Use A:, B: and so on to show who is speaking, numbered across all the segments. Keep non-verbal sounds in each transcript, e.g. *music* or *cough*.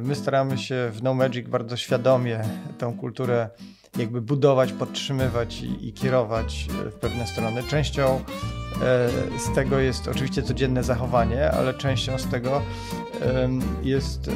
A: My staramy się w No Magic bardzo świadomie tą kulturę jakby budować, podtrzymywać i, i kierować e, w pewne strony. Częścią e, z tego jest oczywiście codzienne zachowanie, ale częścią z tego jest e,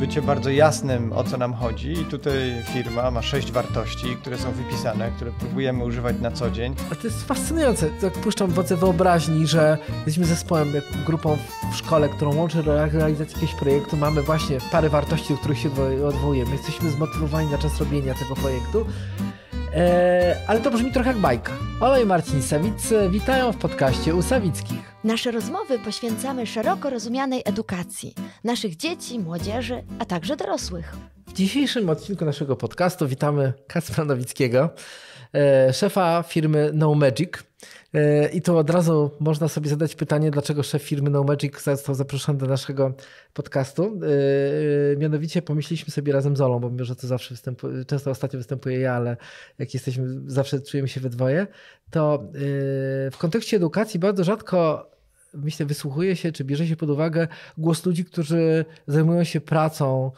A: bycie bardzo jasnym, o co nam chodzi. I tutaj firma ma sześć wartości, które są wypisane, które próbujemy używać na co dzień. A
B: to jest fascynujące. Tak puszczam wodze wyobraźni, że jesteśmy zespołem, jak grupą w szkole, którą łączy realizacja jakiegoś projektu. Mamy właśnie parę wartości, do których się odwołujemy. Jesteśmy zmotywowani na czas robienia tego projektu. E, ale to brzmi trochę jak bajka. Ola i Marcin Sawicy witają w podcaście u Sawickich. Nasze rozmowy poświęcamy szeroko rozumianej edukacji naszych dzieci, młodzieży, a także dorosłych. W dzisiejszym odcinku naszego podcastu witamy Kacpra Nowickiego, e, szefa firmy No Magic, E, I tu od razu można sobie zadać pytanie, dlaczego szef firmy No Magic został zaproszony do naszego podcastu. E, e, mianowicie pomyśleliśmy sobie razem z Olą, bo mimo, że to zawsze występuje, często ostatnio występuje ja, ale jak jesteśmy, zawsze czujemy się we dwoje, to w kontekście edukacji bardzo rzadko myślę, wysłuchuje się, czy bierze się pod uwagę głos ludzi, którzy zajmują się pracą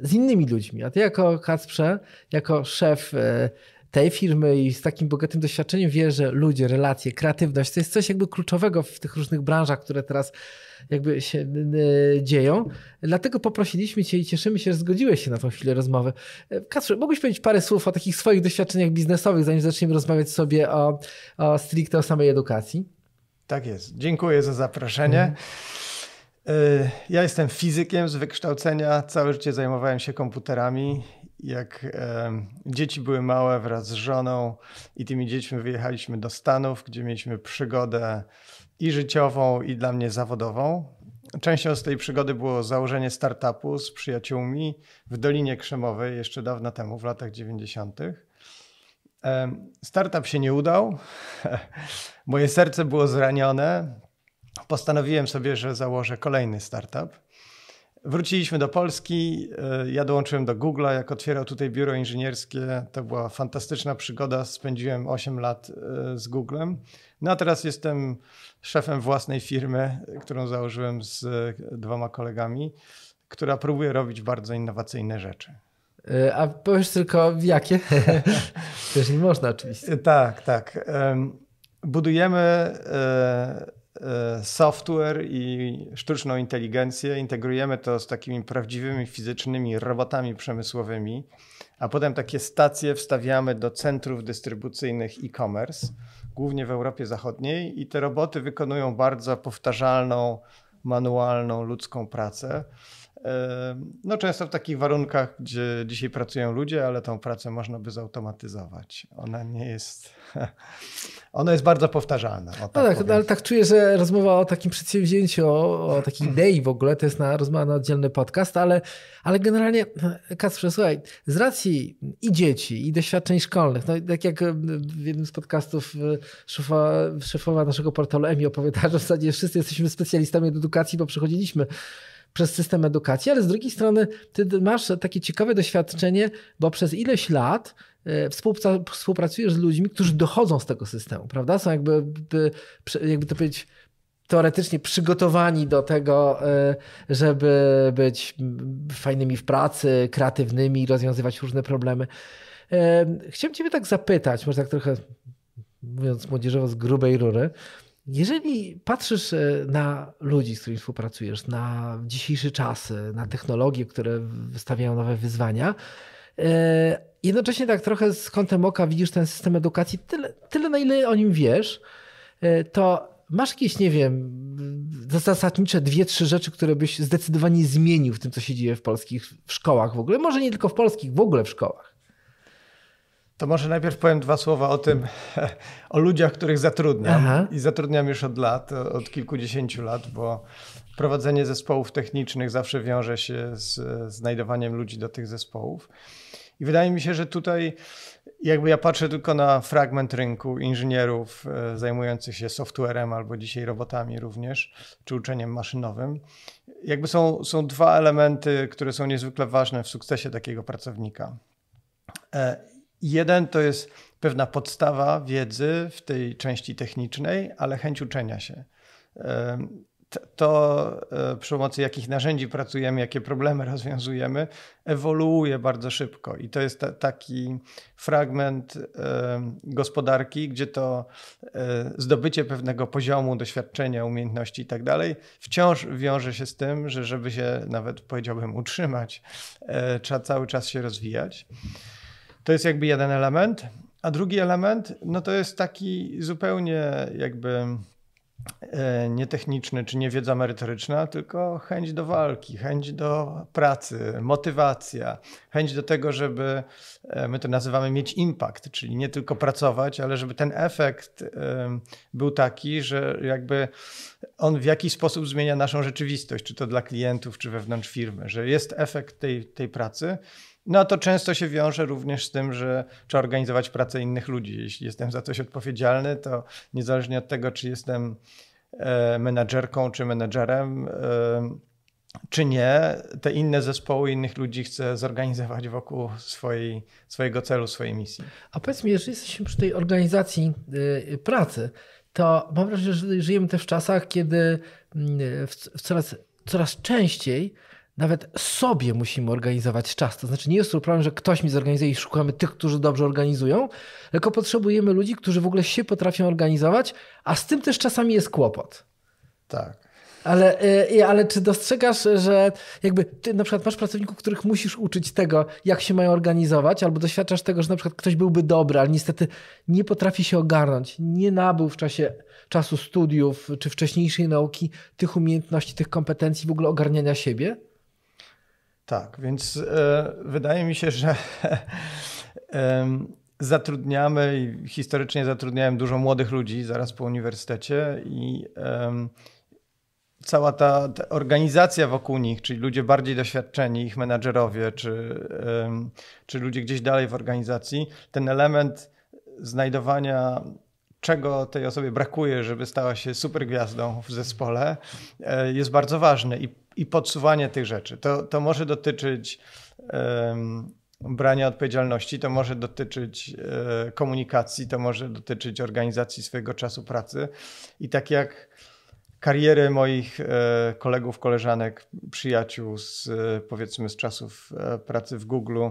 B: z innymi ludźmi. A ty jako Kacprze, jako szef tej firmy i z takim bogatym doświadczeniem wie, że ludzie, relacje, kreatywność to jest coś jakby kluczowego w tych różnych branżach, które teraz jakby się dzieją. Dlatego poprosiliśmy Cię i cieszymy się, że zgodziłeś się na tą chwilę rozmowy. Kasprze, mógłbyś powiedzieć parę słów o takich swoich doświadczeniach biznesowych, zanim zaczniemy rozmawiać sobie o, o stricte o samej edukacji? Tak jest. Dziękuję za zaproszenie. Mhm. Y, ja jestem fizykiem z
A: wykształcenia, całe życie zajmowałem się komputerami jak e, dzieci były małe wraz z żoną i tymi dziećmi wyjechaliśmy do Stanów, gdzie mieliśmy przygodę i życiową, i dla mnie zawodową. Częścią z tej przygody było założenie startupu z przyjaciółmi w Dolinie Krzemowej jeszcze dawno temu, w latach 90. E, startup się nie udał. *laughs* Moje serce było zranione. Postanowiłem sobie, że założę kolejny startup. Wróciliśmy do Polski. E, ja dołączyłem do Google'a, jak otwierał tutaj biuro inżynierskie. To była fantastyczna przygoda. Spędziłem 8 lat e, z Googlem. No a teraz jestem szefem własnej firmy, którą założyłem z e, dwoma kolegami, która próbuje robić bardzo innowacyjne rzeczy.
B: A powiesz tylko jakie?
A: *laughs* Też nie można oczywiście. Tak, tak. Budujemy E, software i sztuczną inteligencję, integrujemy to z takimi prawdziwymi fizycznymi robotami przemysłowymi, a potem takie stacje wstawiamy do centrów dystrybucyjnych e-commerce, głównie w Europie Zachodniej, i te roboty wykonują bardzo powtarzalną, manualną, ludzką pracę. No często w takich warunkach, gdzie dzisiaj pracują ludzie, ale tą pracę można by zautomatyzować. Ona nie jest, *laughs* ona jest bardzo powtarzalna. Tak no tak, tak ale
B: tak czuję, że rozmowa o takim przedsięwzięciu, o, o takiej hmm. idei w ogóle, to jest na, rozmowa na oddzielny podcast, ale, ale generalnie Kacprze, słuchaj, z racji i dzieci, i doświadczeń szkolnych, no tak jak w jednym z podcastów e, szefa, szefowa naszego portalu EMI opowiada, że w zasadzie wszyscy jesteśmy specjalistami od edukacji, bo przechodziliśmy przez system edukacji, ale z drugiej strony ty masz takie ciekawe doświadczenie, bo przez ileś lat e, współpracujesz z ludźmi, którzy dochodzą z tego systemu, prawda? Są jakby, jakby to powiedzieć, teoretycznie przygotowani do tego, e, żeby być fajnymi w pracy, kreatywnymi, rozwiązywać różne problemy. E, chciałem Ciebie tak zapytać, może tak trochę mówiąc młodzieżowo z grubej rury, jeżeli patrzysz e, na ludzi, z którymi współpracujesz, na dzisiejsze czasy, na technologie, które wystawiają nowe wyzwania, e, jednocześnie tak trochę z kątem oka widzisz ten system edukacji, tyle, tyle na ile o nim wiesz, e, to masz jakieś, nie wiem, zasadnicze dwie, trzy rzeczy, które byś zdecydowanie zmienił w tym, co się dzieje w polskich szkołach w ogóle, może nie tylko w polskich, w ogóle w szkołach.
A: To może najpierw powiem dwa słowa o tym, *laughs* o ludziach, których zatrudniam. Aha. I zatrudniam już od lat, od kilkudziesięciu lat, bo prowadzenie zespołów technicznych zawsze wiąże się z znajdowaniem ludzi do tych zespołów. I wydaje mi się, że tutaj jakby ja patrzę tylko na fragment rynku inżynierów e, zajmujących się softwarem albo dzisiaj robotami również, czy uczeniem maszynowym. Jakby są, są dwa elementy, które są niezwykle ważne w sukcesie takiego pracownika. E, Jeden to jest pewna podstawa wiedzy w tej części technicznej, ale chęć uczenia się. To, e, przy pomocy jakich narzędzi pracujemy, jakie problemy *laughs* rozwiązujemy, ewoluuje bardzo szybko. I to jest taki fragment gospodarki, gdzie to e, zdobycie pewnego poziomu doświadczenia, umiejętności i tak dalej, wciąż wiąże się z tym, że żeby się nawet powiedziałbym utrzymać, e, trzeba cały czas się rozwijać. To jest jakby jeden element. A drugi element, no to jest taki zupełnie jakby e, nietechniczny czy nie wiedza merytoryczna, tylko chęć do walki, chęć do pracy, motywacja, chęć do tego, żeby e, my to nazywamy mieć impact, czyli nie tylko pracować, ale żeby ten efekt e, był taki, że jakby on w jakiś sposób zmienia naszą rzeczywistość, czy to dla klientów, czy wewnątrz firmy, że jest efekt tej, tej pracy. No to często się wiąże również z tym, że trzeba organizować pracę innych ludzi. Jeśli jestem za coś odpowiedzialny, to niezależnie od tego, czy jestem e, menadżerką czy menadżerem, e, czy nie, te inne zespoły innych ludzi chcę zorganizować wokół swojej, swojego celu, swojej misji.
B: A powiedz mi, jeżeli jesteśmy przy tej organizacji y, pracy, to mam wrażenie, że żyjemy też w czasach, kiedy mm, w coraz, coraz częściej nawet sobie musimy organizować czas. To znaczy, nie jest to problem, że ktoś mi zorganizuje i szukamy tych, którzy dobrze organizują, tylko potrzebujemy ludzi, którzy w ogóle się potrafią organizować, a z tym też czasami jest kłopot. Tak. Ale, e, ale czy dostrzegasz, że jakby ty na przykład masz pracowników, których musisz uczyć tego, jak się mają organizować, albo doświadczasz tego, że na przykład ktoś byłby dobry, ale niestety nie potrafi się ogarnąć, nie nabył w czasie czasu studiów czy wcześniejszej nauki tych umiejętności, tych kompetencji w ogóle ogarniania siebie? Tak, więc e, wydaje mi się, że *laughs*
A: zatrudniamy i historycznie zatrudniałem dużo młodych ludzi zaraz po uniwersytecie i cała ta, ta, organizacja wokół nich, czyli ludzie bardziej doświadczeni, ich menadżerowie, czy, czy ludzie gdzieś dalej w organizacji, ten element znajdowania czego tej osobie brakuje, żeby stała się super gwiazdą w zespole, e, jest bardzo ważne i, i podsuwanie tych rzeczy. To, to może dotyczyć um, brania odpowiedzialności, to może dotyczyć um, komunikacji, to może dotyczyć organizacji swojego czasu pracy. I tak jak kariery moich e, kolegów, koleżanek, przyjaciół z, powiedzmy z czasów pracy w Google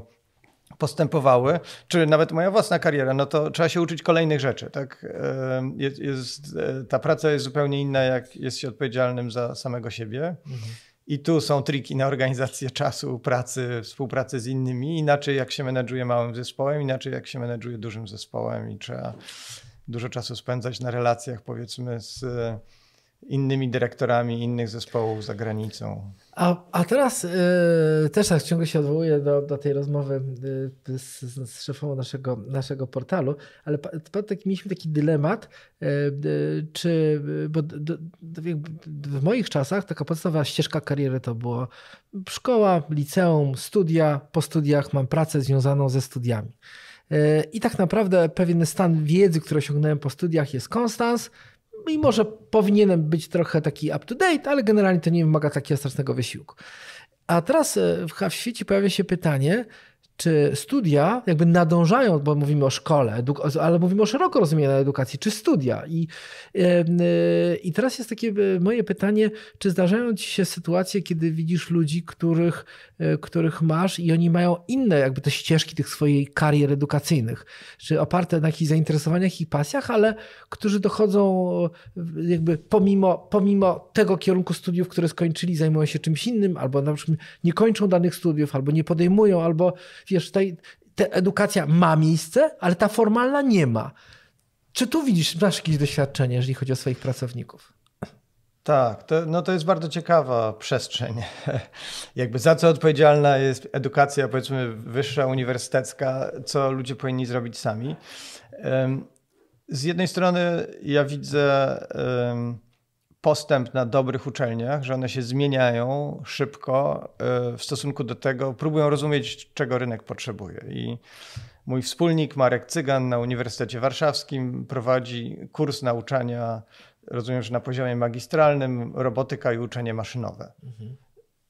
A: postępowały, czy nawet moja własna kariera, no to trzeba się uczyć kolejnych rzeczy. Tak? E, jest, jest, ta praca jest zupełnie inna, jak jest się odpowiedzialnym za samego siebie. Mhm. I tu są triki na organizację *laughs* czasu, pracy, współpracy z innymi. Inaczej jak się menedżuje małym zespołem, inaczej jak się menedżuje dużym zespołem i trzeba dużo czasu spędzać na relacjach powiedzmy z innymi dyrektorami innych zespołów za granicą.
B: A, a teraz y, też tak ciągle się odwołuję do, do tej rozmowy y, z, z szefową naszego, naszego portalu, ale pa, tak, mieliśmy taki dylemat, y, czy, bo w moich czasach taka podstawowa ścieżka kariery to było szkoła, liceum, studia, po studiach mam pracę związaną ze studiami. I tak naprawdę pewien stan wiedzy, który osiągnąłem po studiach jest konstans, mimo że powinienem być trochę taki up-to-date, ale generalnie to nie wymaga takiego strasznego wysiłku. A teraz e, w świecie pojawia się pytanie, czy studia jakby nadążają, bo mówimy o szkole, ale mówimy o szeroko rozumianej edukacji, czy studia. I, y, I teraz jest takie y, moje pytanie, czy zdarzają ci się sytuacje, kiedy widzisz ludzi, których, y, których masz i oni mają inne jakby te ścieżki tych swojej karier edukacyjnych, czy oparte na jakichś zainteresowaniach i pasjach, ale którzy dochodzą jakby pomimo, pomimo tego kierunku studiów, które skończyli, zajmują się czymś innym, albo na przykład nie kończą danych studiów, albo nie podejmują, albo wiesz, ta edukacja ma miejsce, ale ta formalna nie ma. Czy tu widzisz, masz jakieś doświadczenie, jeżeli chodzi o swoich pracowników?
A: Tak, to, no to jest bardzo ciekawa przestrzeń. *laughs* Jakby za co odpowiedzialna jest edukacja, powiedzmy, wyższa, uniwersytecka, co ludzie powinni zrobić sami. Z jednej strony ja widzę postęp na dobrych uczelniach, że one się zmieniają szybko y, w stosunku do tego, próbują rozumieć, czego rynek potrzebuje. I mój wspólnik Marek Cygan na Uniwersytecie Warszawskim prowadzi kurs nauczania, rozumiem, że na poziomie magistralnym, robotyka i uczenie maszynowe. Mhm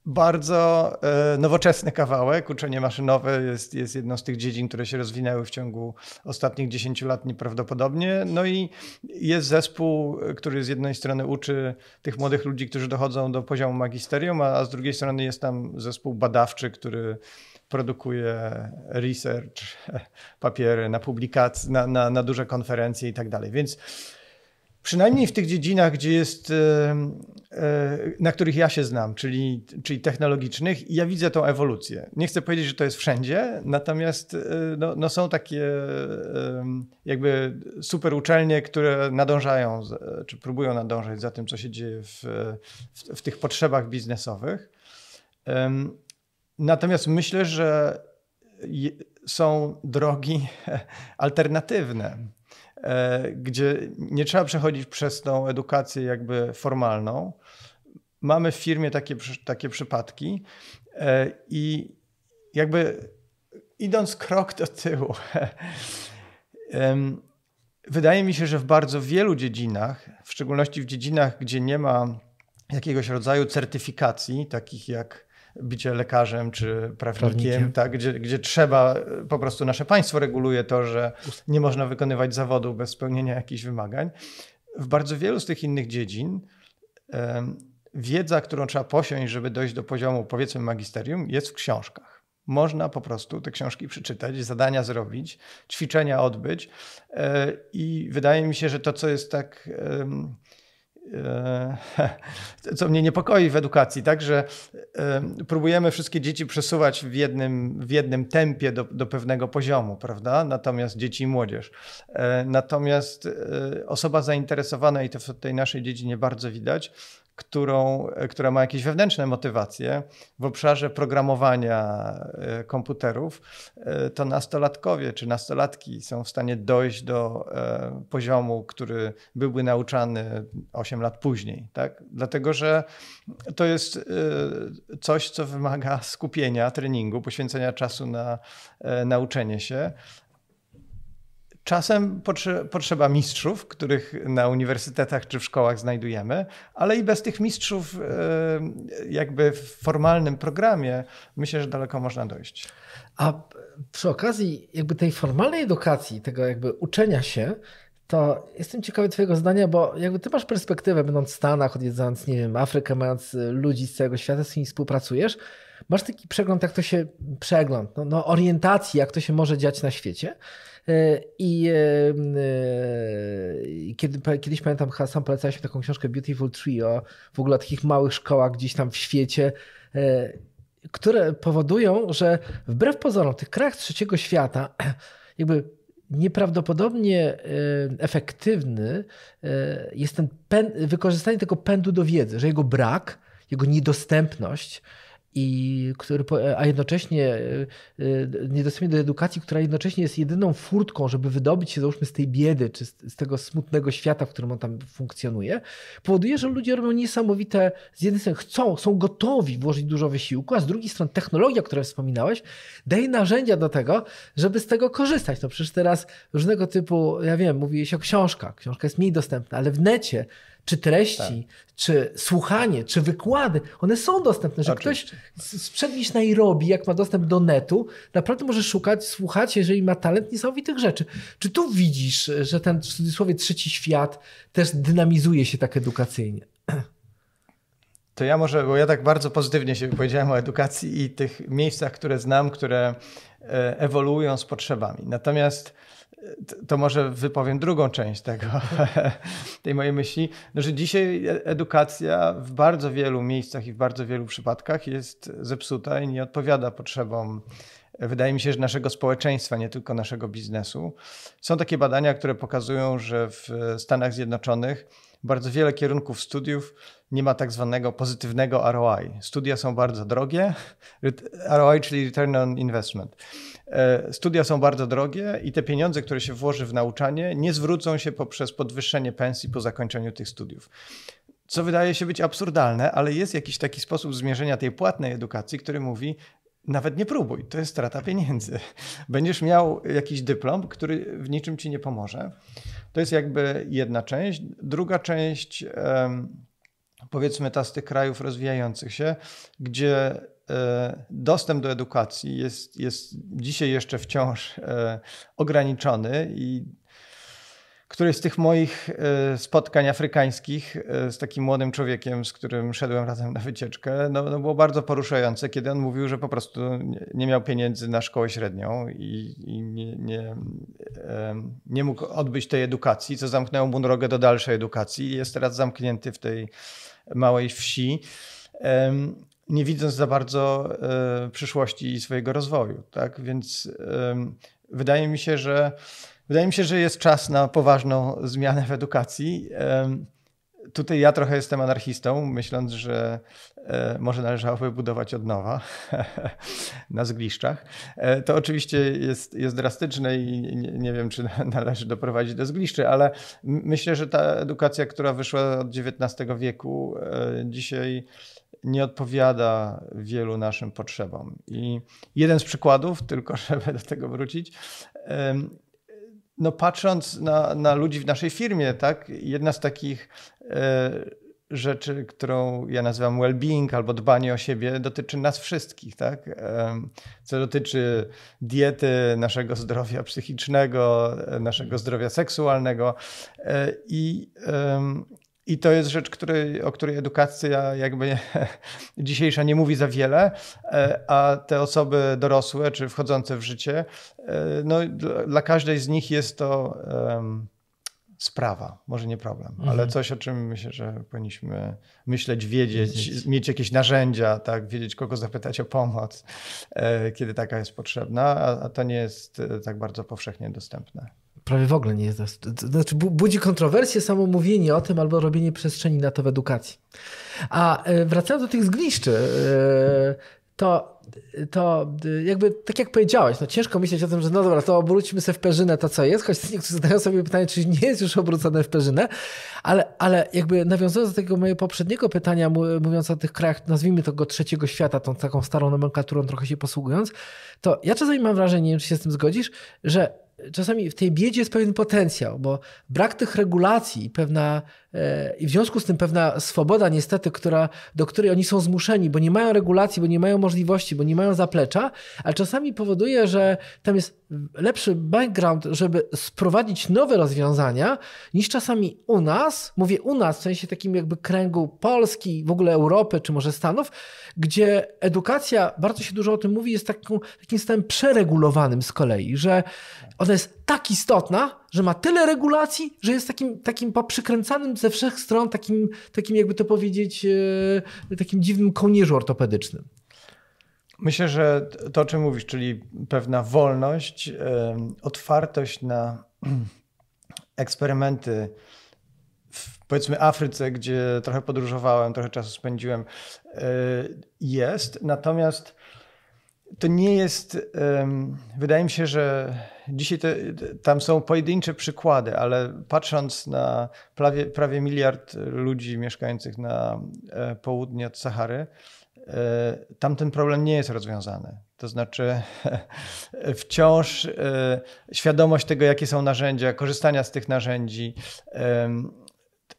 A: bardzo e, nowoczesny kawałek. Uczenie maszynowe jest, jest jedną z tych dziedzin, które się rozwinęły w ciągu ostatnich 10 lat nieprawdopodobnie. No i jest zespół, który z jednej strony uczy tych młodych ludzi, którzy dochodzą do poziomu magisterium, a, z drugiej strony jest tam zespół badawczy, który produkuje research, *laughs* papiery na publikacje, na, na, na duże konferencje i tak dalej. Więc przynajmniej w tych dziedzinach, gdzie jest, e, e, na których ja się znam, czyli, czyli technologicznych, ja widzę tą ewolucję. Nie chcę powiedzieć, że to jest wszędzie, natomiast e, no, no są takie jakby super uczelnie, które nadążają, czy próbują nadążać za tym, co się dzieje w, w, w tych potrzebach biznesowych. Natomiast myślę, że są drogi *laughs* alternatywne E, gdzie nie trzeba przechodzić przez tą edukację jakby formalną. Mamy w firmie takie, takie przypadki e, i jakby idąc krok do tyłu, *laughs* wydaje mi się, że w bardzo wielu dziedzinach, w szczególności w dziedzinach, gdzie nie ma jakiegoś rodzaju certyfikacji, takich jak bycie lekarzem czy prawnikiem, tak, gdzie, gdzie trzeba, e, po prostu nasze państwo reguluje to, że nie można wykonywać zawodu bez spełnienia jakichś wymagań. W bardzo wielu z tych innych dziedzin wiedza, którą trzeba posiąść, żeby dojść do poziomu powiedzmy magisterium, jest w książkach. Można po prostu te książki przeczytać, zadania zrobić, ćwiczenia odbyć. E, I wydaje mi się, że to, co jest tak E, *laughs* co mnie niepokoi w edukacji, tak, że e, próbujemy wszystkie dzieci przesuwać w jednym, w jednym tempie do, do pewnego poziomu, prawda? Natomiast dzieci i młodzież. E, natomiast osoba zainteresowana i to w tej naszej dziedzinie bardzo widać, którą, e, która ma jakieś wewnętrzne motywacje w obszarze programowania e, komputerów, e, to nastolatkowie czy nastolatki są w stanie dojść do poziomu, który byłby nauczany 8 lat później. Tak? Dlatego, że to jest coś, co wymaga *laughs* skupienia, treningu, poświęcenia czasu na nauczenie się. Czasem potrze potrzeba mistrzów, których na uniwersytetach czy w szkołach znajdujemy, ale i bez tych mistrzów, e, jakby w formalnym programie,
B: myślę, że daleko można dojść. A przy okazji jakby tej formalnej edukacji, tego jakby uczenia się, to jestem ciekawy Twojego zdania, bo jakby Ty masz perspektywę, będąc w Stanach, odwiedzając, nie wiem, Afrykę, mając e, ludzi z całego świata, z którymi współpracujesz, masz taki przegląd, jak to się, przegląd, no, no orientacji, jak to się może dziać na świecie. E, e, I kiedy, kiedyś pamiętam, sam mi taką książkę Beautiful Trio, w ogóle o takich małych szkołach gdzieś tam w świecie, e, które powodują, że wbrew pozorom w tych krajach trzeciego świata *clears throat* jakby nieprawdopodobnie efektywny jest ten wykorzystanie tego pędu do wiedzy, że jego brak, jego niedostępność i który, e, a jednocześnie e, e, nie do edukacji, która jednocześnie jest jedyną furtką, żeby wydobyć się załóżmy z tej biedy, czy z, tego smutnego świata, w którym on tam funkcjonuje, powoduje, że ludzie robią niesamowite, z jednej strony chcą, są gotowi włożyć dużo wysiłku, a z drugiej strony technologia, o której wspominałeś, daje narzędzia do tego, żeby z tego korzystać. No przecież teraz różnego typu, ja wiem, mówi się o książkach, książka jest mniej dostępna, ale w necie czy treści, tak. czy słuchanie, czy wykłady, one są dostępne, że Oczywiście. ktoś sprzed na Nairobi, jak ma dostęp do netu, naprawdę może szukać, słuchać, jeżeli ma talent, niesamowitych rzeczy. Czy tu widzisz, że ten w cudzysłowie trzeci świat też dynamizuje się tak edukacyjnie?
A: To ja może, bo ja tak bardzo pozytywnie się wypowiedziałem o edukacji i tych miejscach, które znam, które e, ewoluują z potrzebami. Natomiast to może wypowiem drugą część tego, *laughs* tej mojej myśli, no, że dzisiaj e, edukacja w bardzo wielu miejscach i w bardzo wielu przypadkach jest zepsuta i nie odpowiada potrzebom, e, wydaje mi się, że naszego społeczeństwa, nie tylko naszego biznesu. Są takie badania, które pokazują, że w e, Stanach Zjednoczonych bardzo wiele kierunków studiów nie ma tak zwanego pozytywnego ROI. Studia są bardzo drogie, ROI, czyli Return on Investment. E, studia są bardzo drogie i te pieniądze, które się włoży w nauczanie, nie zwrócą się poprzez podwyższenie pensji po zakończeniu tych studiów. Co wydaje się być absurdalne, ale jest jakiś taki sposób zmierzenia tej płatnej edukacji, który mówi, nawet nie próbuj, to jest strata pieniędzy. *laughs* Będziesz miał jakiś dyplom, który w niczym ci nie pomoże. To jest jakby jedna część. Druga część, powiedzmy ta z tych krajów rozwijających się, gdzie E, dostęp do edukacji jest, jest dzisiaj jeszcze wciąż e, ograniczony i któreś z tych moich e, spotkań afrykańskich z takim młodym człowiekiem, z którym szedłem razem na wycieczkę, no, no było bardzo poruszające, kiedy on mówił, że po prostu nie miał pieniędzy na szkołę średnią i, i nie, nie, nie, mógł odbyć tej edukacji, co zamknęło mu drogę do dalszej edukacji i jest teraz zamknięty w tej małej wsi nie widząc za bardzo y, przyszłości i swojego rozwoju. Tak? Więc y, wydaje mi się, że wydaje mi się, że jest czas na poważną zmianę w edukacji. Y, tutaj ja trochę jestem anarchistą, myśląc, że e, może należałoby budować od nowa *laughs* na zgliszczach. E, to oczywiście jest, jest drastyczne i nie, nie, wiem, czy *laughs* należy doprowadzić do zgliszczy, ale myślę, że ta edukacja, która wyszła od XIX wieku, e, dzisiaj nie odpowiada wielu naszym potrzebom. I jeden z przykładów, tylko *laughs* żeby do tego wrócić, no patrząc na, na ludzi w naszej firmie, tak, jedna z takich e, rzeczy, którą ja nazywam well-being albo dbanie o siebie, dotyczy nas wszystkich, tak? Co dotyczy diety, naszego zdrowia psychicznego, naszego zdrowia seksualnego. E, I i to jest rzecz, której, o której edukacja jakby nie, *laughs* dzisiejsza nie mówi za wiele, e, a te osoby dorosłe czy wchodzące w życie, e, no, dla każdej z nich jest to um, sprawa, może nie problem, mhm. ale coś, o czym myślę, że powinniśmy myśleć, wiedzieć, wiedzieć, mieć jakieś narzędzia, tak, wiedzieć, kogo zapytać o pomoc, e, kiedy taka jest potrzebna, a, a to nie jest tak bardzo powszechnie dostępne
B: prawie w ogóle nie jest. znaczy, budzi kontrowersje samo mówienie o tym albo robienie przestrzeni na to w edukacji. A e, wracając do tych zgliszczy, e, to, to e, jakby, tak jak powiedziałeś, no ciężko myśleć o tym, że no dobra, to obróćmy sobie w perzynę to, co jest, choć *laughs* niektórzy zadają sobie pytanie, czy nie jest już obrócone w perzynę, ale, ale jakby nawiązując do tego mojego poprzedniego pytania, mówiąc o tych krajach, nazwijmy to go trzeciego świata, tą taką starą nomenklaturą trochę się posługując, to ja czasami mam wrażenie, nie wiem, czy się z tym zgodzisz, że czasami w tej biedzie jest pewien potencjał, bo brak tych regulacji, pewna E, I w związku z tym pewna swoboda, niestety, która, do której oni są zmuszeni, bo nie mają regulacji, bo nie mają możliwości, bo nie mają zaplecza, ale czasami powoduje, że tam jest lepszy background, żeby sprowadzić nowe rozwiązania, niż czasami u nas, mówię u nas, w sensie takim jakby kręgu Polski, w ogóle Europy, czy może Stanów, gdzie edukacja, bardzo się dużo o tym mówi, jest taką, takim stanem przeregulowanym z kolei, że ona jest tak istotna, że ma tyle regulacji, że jest takim, takim poprzykręcanym ze wszech stron, takim, takim jakby to powiedzieć, e, takim dziwnym kołnierzu ortopedycznym.
A: Myślę, że to, o czym mówisz, czyli pewna wolność, e, otwartość na *clears throat* eksperymenty w powiedzmy Afryce, gdzie trochę podróżowałem, trochę czasu spędziłem, e, jest. Natomiast to nie jest. Wydaje mi się, że dzisiaj te, tam są pojedyncze przykłady, ale patrząc na prawie, prawie miliard ludzi mieszkających na e, południe od Sahary, e, tam ten problem nie jest rozwiązany. To znaczy, *laughs* wciąż e, świadomość tego, jakie są narzędzia, korzystania z tych narzędzi,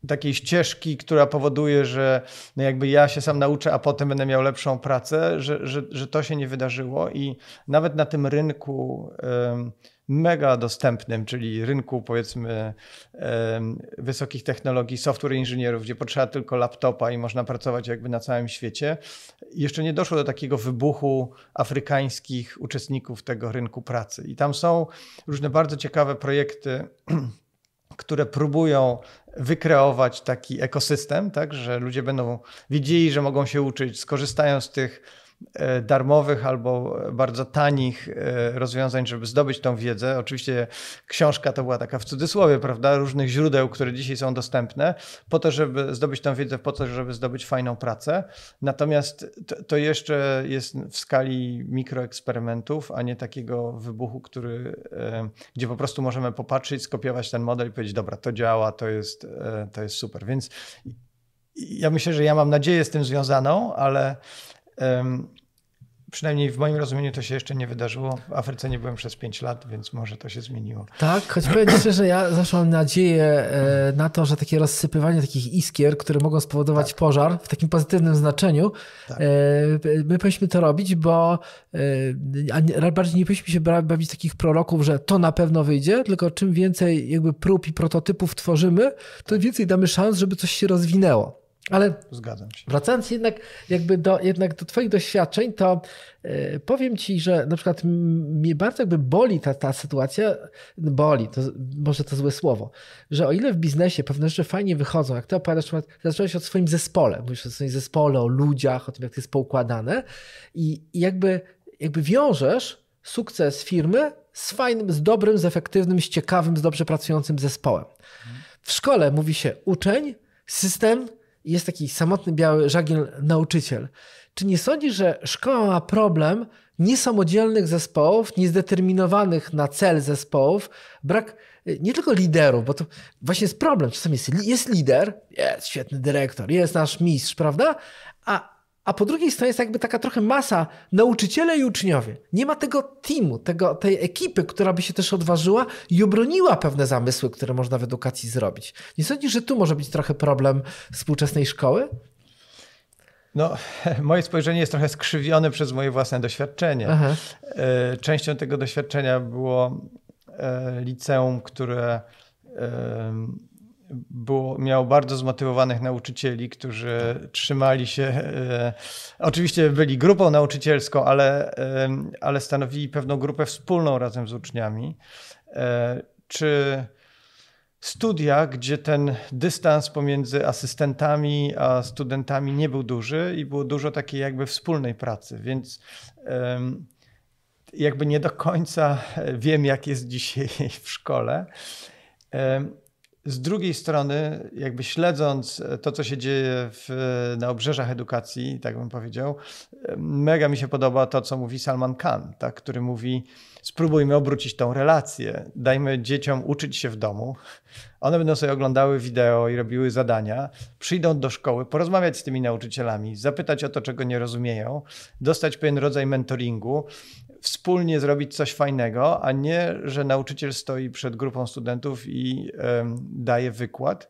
A: takiej ścieżki, która powoduje, że no jakby ja się sam nauczę, a potem będę miał lepszą pracę, że, że, że to się nie wydarzyło i nawet na tym rynku mega dostępnym, czyli rynku powiedzmy wysokich technologii, software inżynierów, gdzie potrzeba tylko laptopa i można pracować jakby na całym świecie, jeszcze nie doszło do takiego wybuchu afrykańskich uczestników tego rynku pracy. I tam są różne bardzo ciekawe projekty *clears throat* które próbują wykreować taki ekosystem, tak, że ludzie będą widzieli, że mogą się uczyć, skorzystają z tych E, darmowych albo bardzo tanich e, rozwiązań, żeby zdobyć tą wiedzę. Oczywiście książka to była taka w cudzysłowie, prawda, różnych źródeł, które dzisiaj są dostępne, po to, żeby zdobyć tą wiedzę, po to, żeby zdobyć fajną pracę. Natomiast to, jeszcze jest w skali mikroeksperymentów, a nie takiego wybuchu, który, e, gdzie po prostu możemy popatrzeć, skopiować ten model i powiedzieć, dobra, to działa, to jest, to jest super. Więc ja myślę, że ja mam nadzieję z tym związaną, ale Przynajmniej w moim rozumieniu to się jeszcze nie wydarzyło. W Afryce nie byłem przez 5 lat, więc może to się zmieniło. Tak, choć powiem
B: szczerze, ja zawsze mam nadzieję e, na to, że takie rozsypywanie takich iskier, które mogą spowodować tak. pożar w takim pozytywnym znaczeniu, tak. E, my powinniśmy to robić, bo e, bardziej nie powinniśmy się bawić takich proroków, że to na pewno wyjdzie, tylko czym więcej jakby prób i prototypów tworzymy, to więcej damy szans, żeby coś się rozwinęło. Ale Zgadzam się. wracając jednak, jakby do, jednak do Twoich doświadczeń, to e, powiem Ci, że na przykład mnie bardzo jakby boli ta, ta sytuacja, boli, to, może to złe słowo, że o ile w biznesie pewne rzeczy fajnie wychodzą, jak Ty opowiadasz, zacząłeś od swoim zespole, mówisz o swoim zespole, o ludziach, o tym, jak to jest poukładane i, i jakby, jakby wiążesz sukces firmy z fajnym, z dobrym, z efektywnym, z ciekawym, z dobrze pracującym zespołem. W szkole mówi się uczeń, system, jest taki samotny biały żagiel nauczyciel. Czy nie sądzisz, że szkoła ma problem niesamodzielnych zespołów, niezdeterminowanych na cel zespołów, brak y, nie tylko liderów, bo to właśnie jest problem. Czasami jest, jest lider, jest świetny dyrektor, jest nasz mistrz, prawda? A a po drugiej stronie jest jakby taka trochę masa nauczyciele i uczniowie. Nie ma tego teamu, tego, tej ekipy, która by się też odważyła i obroniła pewne zamysły, które można w edukacji zrobić. Nie sądzisz, że tu może być trochę problem współczesnej szkoły?
A: No, *laughs* moje spojrzenie jest trochę skrzywione przez moje własne doświadczenie. Aha. E, częścią tego doświadczenia było e, liceum, które było, miał bardzo zmotywowanych nauczycieli, którzy trzymali się. E, oczywiście byli grupą nauczycielską, ale, e, ale stanowili pewną grupę wspólną razem z uczniami. E, czy studia, gdzie ten dystans pomiędzy asystentami a studentami nie był duży i było dużo takiej jakby wspólnej pracy, więc jakby nie do końca wiem, jak jest dzisiaj w szkole z drugiej strony, jakby śledząc e, to, co się dzieje w, e, na obrzeżach edukacji, tak bym powiedział, e, mega mi się podoba to, co mówi Salman Khan, tak, który mówi: spróbujmy obrócić tą relację, dajmy dzieciom uczyć się w domu. One będą sobie oglądały wideo i robiły zadania, przyjdą do szkoły, porozmawiać z tymi nauczycielami, zapytać o to, czego nie rozumieją, dostać pewien rodzaj mentoringu, wspólnie zrobić coś fajnego, a nie, że nauczyciel stoi przed grupą studentów i daje wykład.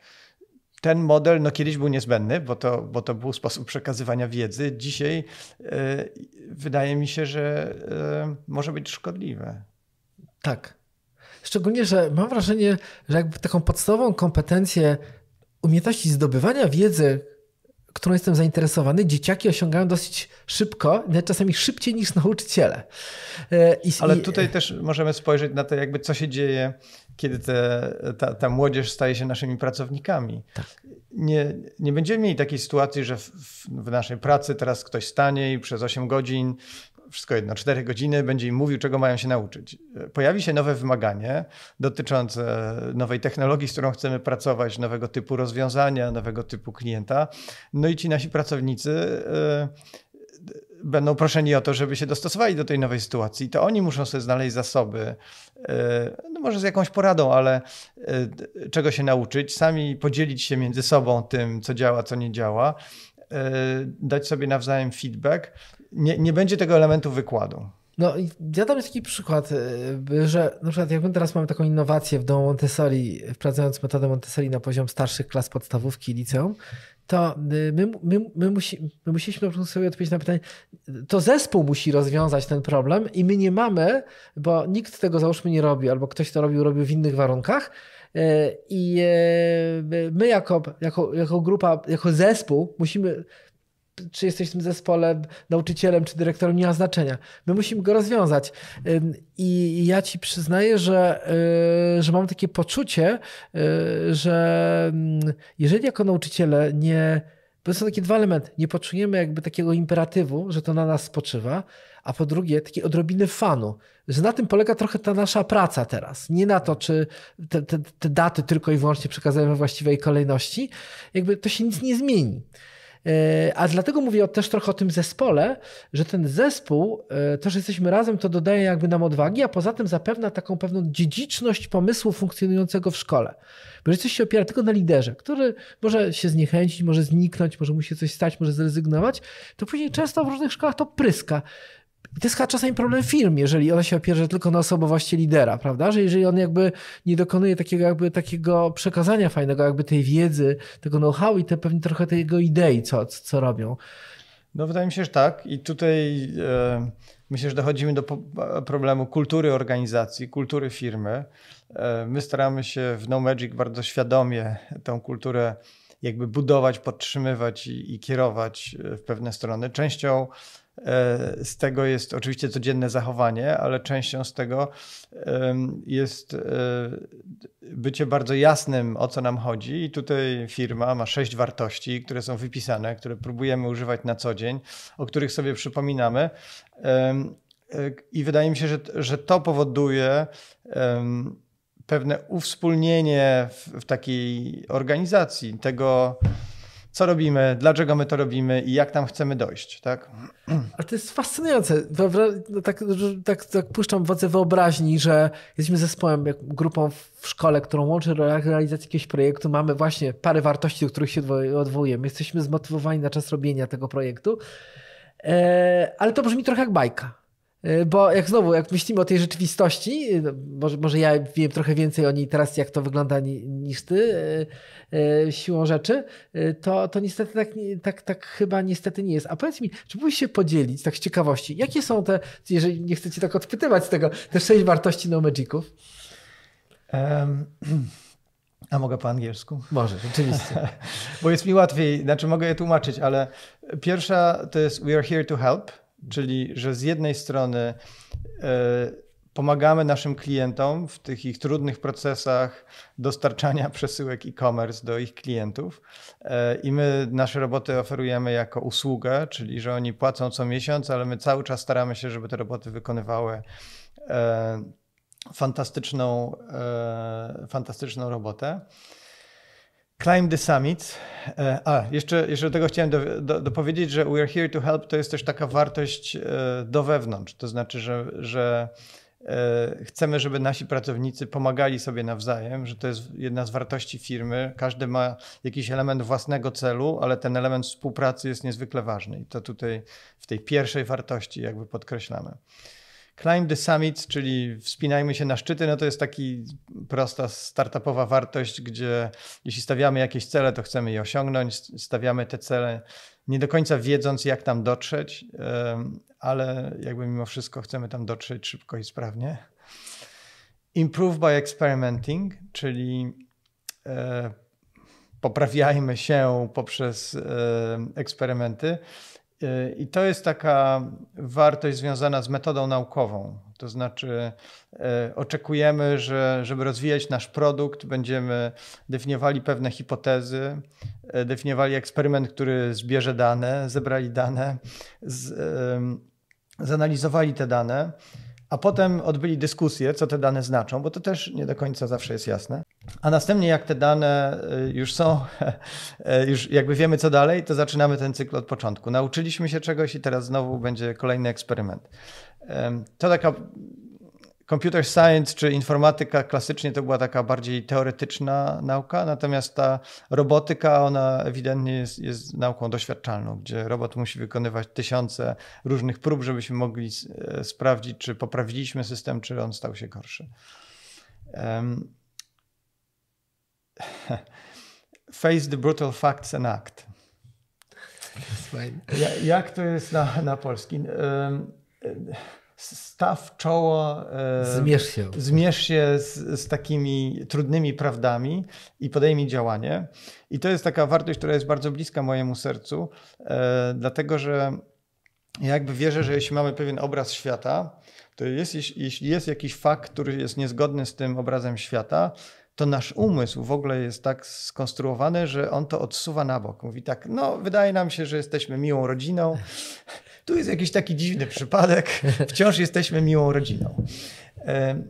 A: Ten model no, kiedyś był niezbędny, bo to, bo to był sposób przekazywania wiedzy. Dzisiaj e, wydaje mi się, że e, może być szkodliwe.
B: Tak. Szczególnie, że mam wrażenie, że jakby taką podstawową kompetencję umiejętności zdobywania wiedzy, którą jestem zainteresowany, dzieciaki osiągają dosyć szybko, czasami szybciej niż nauczyciele. E, I, Ale tutaj
A: też możemy spojrzeć na to, jakby co się dzieje, kiedy te, ta, ta młodzież staje się naszymi pracownikami. Tak. Nie, nie będziemy mieli takiej sytuacji, że w, w, naszej pracy teraz ktoś stanie i przez 8 godzin wszystko jedno, 4 godziny, będzie im mówił, czego mają się nauczyć. Pojawi się nowe wymaganie dotyczące nowej technologii, z którą chcemy pracować, nowego typu rozwiązania, nowego typu klienta. No i ci nasi pracownicy e, będą proszeni o to, żeby się dostosowali do tej nowej sytuacji. To oni muszą sobie znaleźć zasoby, e, no może z jakąś poradą, ale e, czego się nauczyć, sami podzielić się między sobą tym, co działa, co nie działa, dać sobie nawzajem feedback nie, nie będzie tego elementu wykładu.
B: No, ja dam taki przykład, y, że na przykład jakbym teraz mamy taką innowację w domu Montessori, wprowadzając metodę Montessori na poziom starszych klas podstawówki i liceum, to y, my, my, my, musi, my musieliśmy sobie odpowiedzieć na pytanie, to zespół musi rozwiązać ten problem i my nie mamy, bo nikt tego załóżmy nie robi, albo ktoś to robił, robił w innych warunkach. Y, I my jako, jako, jako grupa, jako zespół musimy czy jesteś w tym zespole nauczycielem, czy dyrektorem, nie ma znaczenia. My musimy go rozwiązać. I ja ci przyznaję, że, y, że mam takie poczucie, y, że jeżeli jako nauczyciele nie. To są takie dwa elementy. Nie poczujemy jakby takiego imperatywu, że to na nas spoczywa, a po drugie takiej odrobiny fanu, że na tym polega trochę ta nasza praca teraz. Nie na to, czy te, te, te daty tylko i wyłącznie przekazujemy we właściwej kolejności. Jakby to się nic nie zmieni. E, a dlatego mówię też trochę o tym zespole, że ten zespół, to, że jesteśmy razem, to dodaje jakby nam odwagi, a poza tym zapewnia taką pewną dziedziczność pomysłu funkcjonującego w szkole. Bo że coś się opiera tylko na liderze, który może się zniechęcić, może zniknąć, może mu się coś stać, może zrezygnować, to później często w różnych szkołach to pryska. I to jest chyba czasami problem firm, jeżeli ona się opierze tylko na osobowości lidera, prawda? Że jeżeli on jakby nie dokonuje takiego, jakby takiego przekazania fajnego, jakby tej wiedzy, tego know-how i te, pewnie trochę tej jego idei, co, co robią.
A: No wydaje mi się, że tak. I tutaj e, myślę, że dochodzimy do problemu kultury organizacji, kultury firmy. E, my staramy się w No Magic bardzo świadomie tą kulturę jakby budować, podtrzymywać i, i kierować e, w pewne strony. Częścią E, z tego jest oczywiście codzienne zachowanie, ale częścią z tego jest e, bycie bardzo jasnym, o co nam chodzi. I tutaj firma ma sześć wartości, które są wypisane, które próbujemy używać na co dzień, o których sobie przypominamy. E, I wydaje mi się, że, że to powoduje pewne uwspólnienie w, w takiej organizacji tego co robimy, dlaczego my to robimy i jak tam chcemy dojść, tak?
B: Ale to jest fascynujące. No tak, tak, tak puszczam wodze wyobraźni, że jesteśmy zespołem, grupą w szkole, którą łączy realizacja jakiegoś projektu. Mamy właśnie parę wartości, do których się odwołujemy. Jesteśmy zmotywowani na czas robienia tego projektu. E, ale to brzmi trochę jak bajka. E, bo jak znowu, jak myślimy o tej rzeczywistości, e, no, może, może ja wiem trochę więcej o niej teraz, jak to wygląda niż ty, e, siłą rzeczy, to, to niestety tak, tak, tak chyba niestety nie jest. A powiedz mi, czy mógłbyś się podzielić, tak z ciekawości, jakie są te, jeżeli nie chcecie tak odpytywać z tego, te sześć wartości no magiców? Um. *clears throat* A mogę po angielsku? może, oczywiście. *laughs* Bo jest mi łatwiej,
A: znaczy mogę je tłumaczyć, ale pierwsza to jest We are here to help. Czyli, że z jednej strony e, pomagamy naszym klientom w tych ich trudnych procesach dostarczania *laughs* przesyłek e-commerce do ich klientów e, i my nasze roboty oferujemy jako usługę, czyli że oni płacą co miesiąc, ale my cały czas staramy się, żeby te roboty wykonywały e, fantastyczną, fantastyczną robotę. Climb the Summit. E, a, jeszcze, jeszcze do tego chciałem do, do, dopowiedzieć, że We Are Here to Help to jest też taka wartość e, do wewnątrz. To znaczy, że, że e, chcemy, żeby nasi pracownicy pomagali sobie nawzajem, że to jest jedna z wartości firmy. Każdy ma jakiś element własnego celu, ale ten element współpracy jest niezwykle ważny i to tutaj w tej pierwszej wartości jakby podkreślamy. Climb the Summit, czyli wspinajmy się na szczyty, no to jest taki prosta startupowa wartość, gdzie jeśli stawiamy jakieś cele, to chcemy je osiągnąć, stawiamy te cele nie do końca wiedząc, jak tam dotrzeć, ale jakby mimo wszystko chcemy tam dotrzeć szybko i sprawnie. Improve by experimenting, czyli e, poprawiajmy się poprzez e, eksperymenty. Y, I to jest taka wartość związana z metodą naukową. To znaczy, y, oczekujemy, że żeby rozwijać nasz produkt, będziemy definiowali pewne hipotezy, y, definiowali eksperyment, który zbierze dane, zebrali dane, z, zanalizowali te dane a potem odbyli dyskusję, co te dane znaczą, bo to też nie do końca zawsze jest jasne. A następnie, jak te dane y, już są, *laughs* y, już jakby wiemy co dalej, to zaczynamy ten cykl od początku. Nauczyliśmy się czegoś i teraz znowu będzie kolejny eksperyment. To taka Computer science czy informatyka klasycznie to była taka bardziej teoretyczna nauka, natomiast ta robotyka, ona ewidentnie jest, jest nauką doświadczalną, gdzie robot musi wykonywać tysiące różnych prób, żebyśmy mogli e, sprawdzić, czy poprawiliśmy system, czy on stał się gorszy. Um. *laughs* Face the brutal facts and act. jak to jest na, na polski? Um staw czoło. E, zmierz się. Zmierz się z, z, takimi trudnymi prawdami i podejmij działanie. I to jest taka wartość, która jest bardzo bliska mojemu sercu, e, dlatego że ja jakby wierzę, że jeśli mamy pewien obraz świata, to jest, jeśli jest jakiś fakt, który jest niezgodny z tym obrazem świata, to nasz umysł w ogóle jest tak skonstruowany, że on to odsuwa na bok. Mówi tak, no wydaje nam się, że jesteśmy miłą rodziną, tu jest jakiś taki dziwny przypadek. Wciąż jesteśmy miłą rodziną. E,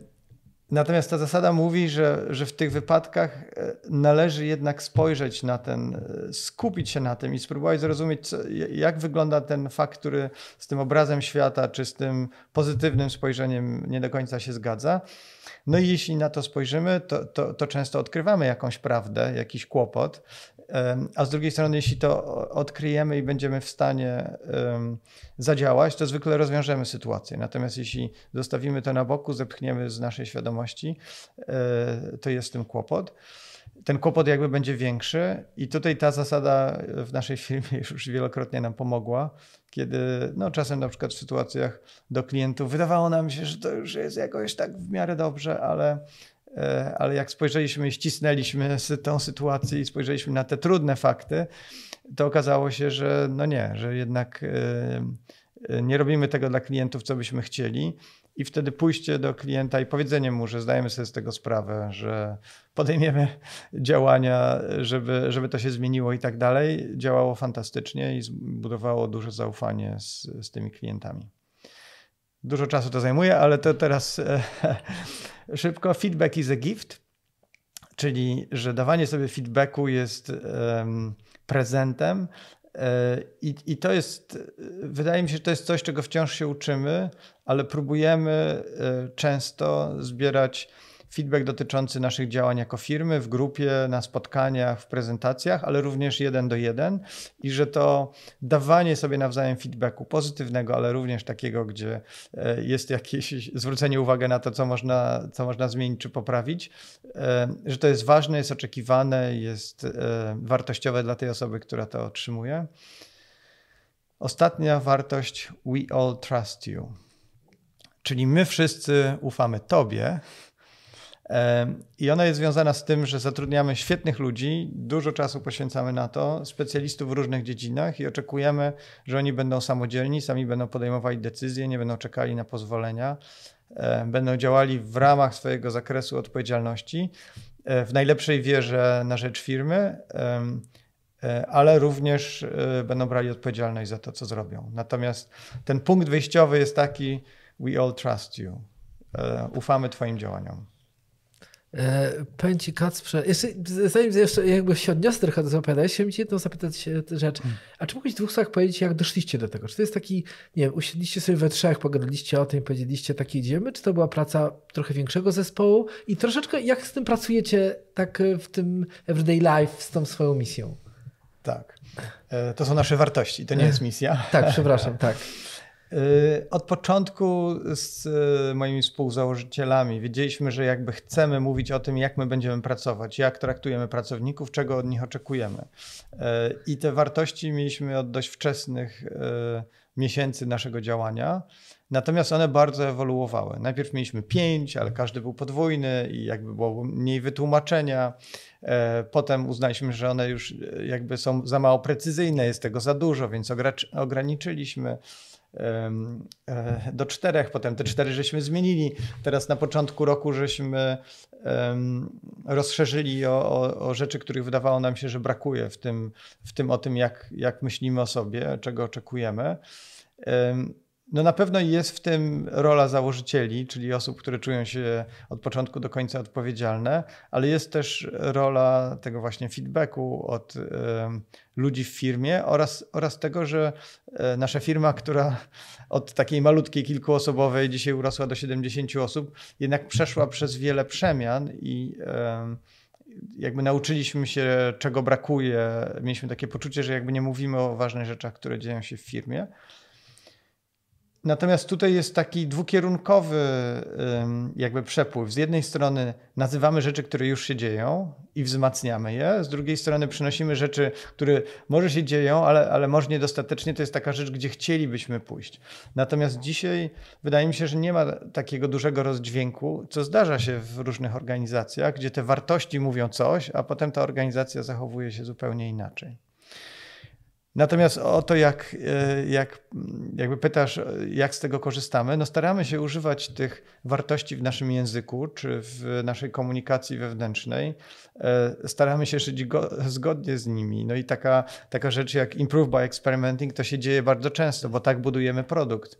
A: natomiast ta zasada mówi, że, że w tych wypadkach e, należy jednak spojrzeć na ten, e, skupić się na tym i spróbować zrozumieć, co, jak wygląda ten fakt, który z tym obrazem świata czy z tym pozytywnym spojrzeniem nie do końca się zgadza. No i jeśli na to spojrzymy, to, to, to często odkrywamy jakąś prawdę, jakiś kłopot, a z drugiej strony, jeśli to odkryjemy i będziemy w stanie zadziałać, to zwykle rozwiążemy sytuację. Natomiast jeśli zostawimy to na boku, zepchniemy z naszej świadomości, e, to jest tym kłopot ten kłopot jakby będzie większy. I tutaj ta zasada w naszej firmie już wielokrotnie nam pomogła, kiedy no, czasem na przykład w sytuacjach do klientów wydawało nam się, że to już jest jakoś tak w miarę dobrze, ale, e, ale jak spojrzeliśmy, ścisnęliśmy tą sytuację i spojrzeliśmy na te trudne fakty, to okazało się, że no nie, że jednak e, e, nie robimy tego dla klientów, co byśmy chcieli i wtedy pójście do klienta i powiedzenie mu, że zdajemy sobie z tego sprawę, że podejmiemy *laughs* działania, żeby, żeby to się zmieniło i tak dalej, działało fantastycznie i zbudowało duże zaufanie z, z tymi klientami. Dużo czasu to zajmuje, ale to teraz e, *laughs* szybko. Feedback is a gift, czyli że dawanie sobie feedbacku jest um, prezentem, E, I, I to jest, e, wydaje mi się, że to jest coś, czego wciąż się uczymy, ale próbujemy e, często zbierać feedback dotyczący naszych działań jako firmy, w grupie, na spotkaniach, w prezentacjach, ale również jeden do jeden i że to dawanie sobie nawzajem feedbacku pozytywnego, ale również takiego, gdzie e, jest jakieś *laughs* zwrócenie uwagi na to, co można, co można zmienić czy poprawić, e, że to jest ważne, jest oczekiwane, jest e, wartościowe dla tej osoby, która to otrzymuje. Ostatnia wartość: We all trust you. Czyli my wszyscy ufamy Tobie, i ona jest związana z tym, że zatrudniamy świetnych ludzi, dużo czasu poświęcamy na to, specjalistów w różnych dziedzinach i oczekujemy, że oni będą samodzielni, sami będą podejmowali decyzje, nie będą czekali na pozwolenia, będą działali w ramach swojego zakresu odpowiedzialności, e, w najlepszej wierze na rzecz firmy, e, ale również e, będą brali odpowiedzialność za to, co zrobią. Natomiast ten punkt wyjściowy jest taki: We all trust you. Ufamy Twoim działaniom.
B: E, powiem Kacprze, jeszcze, zanim jeszcze jakby się odniosę trochę do opowiadania, chciałem Ci jedną zapytać rzecz. Hmm. A czy mógłbyś w dwóch słowach powiedzieć, jak doszliście do tego? Czy to jest taki, nie wiem, usiedliście sobie we trzech, pogadaliście o tym, powiedzieliście, tak idziemy, czy to była praca trochę większego zespołu i troszeczkę jak z tym pracujecie tak e, w tym everyday life z tą swoją misją? Tak.
A: E, to są nasze wartości, to nie jest misja. Tak, przepraszam, tak. *laughs* Y, od początku z y, moimi współzałożycielami wiedzieliśmy, że jakby chcemy mówić o tym, jak my będziemy pracować, jak traktujemy pracowników, czego od nich oczekujemy. Y, I te wartości mieliśmy od dość wczesnych miesięcy naszego działania. Natomiast one bardzo ewoluowały. Najpierw mieliśmy pięć, ale każdy był podwójny i jakby było mniej wytłumaczenia. Potem uznaliśmy, że one już jakby są za mało precyzyjne, jest tego za dużo, więc ograniczyliśmy. E, do czterech, potem te cztery żeśmy zmienili. Teraz na początku roku żeśmy rozszerzyli o, o, o, rzeczy, których wydawało nam się, że brakuje w tym, w tym o tym, jak, jak myślimy o sobie, czego oczekujemy. No na pewno jest w tym rola założycieli, czyli osób, które czują się od początku do końca odpowiedzialne, ale jest też rola tego właśnie feedbacku od y, ludzi w firmie oraz, oraz tego, że y, nasza firma, która od takiej malutkiej kilkuosobowej dzisiaj urosła do 70 osób, jednak przeszła przez wiele przemian i y, jakby nauczyliśmy się, czego brakuje. Mieliśmy takie poczucie, że jakby nie mówimy o ważnych rzeczach, które dzieją się w firmie. Natomiast tutaj jest taki dwukierunkowy jakby przepływ. Z jednej strony nazywamy rzeczy, które już się dzieją i wzmacniamy je, z drugiej strony przynosimy rzeczy, które może się dzieją, ale, ale może niedostatecznie. To jest taka rzecz, gdzie chcielibyśmy pójść. Natomiast dzisiaj wydaje mi się, że nie ma takiego dużego rozdźwięku, co zdarza się w różnych organizacjach, gdzie te wartości mówią coś, a potem ta organizacja zachowuje się zupełnie inaczej. Natomiast o to, jak, e, jak jakby pytasz, jak z tego korzystamy, no staramy się używać tych wartości w naszym języku czy w naszej komunikacji wewnętrznej. E, staramy się żyć go, zgodnie z nimi. No i taka, taka rzecz jak improve by experimenting to się dzieje bardzo często, bo tak budujemy produkt.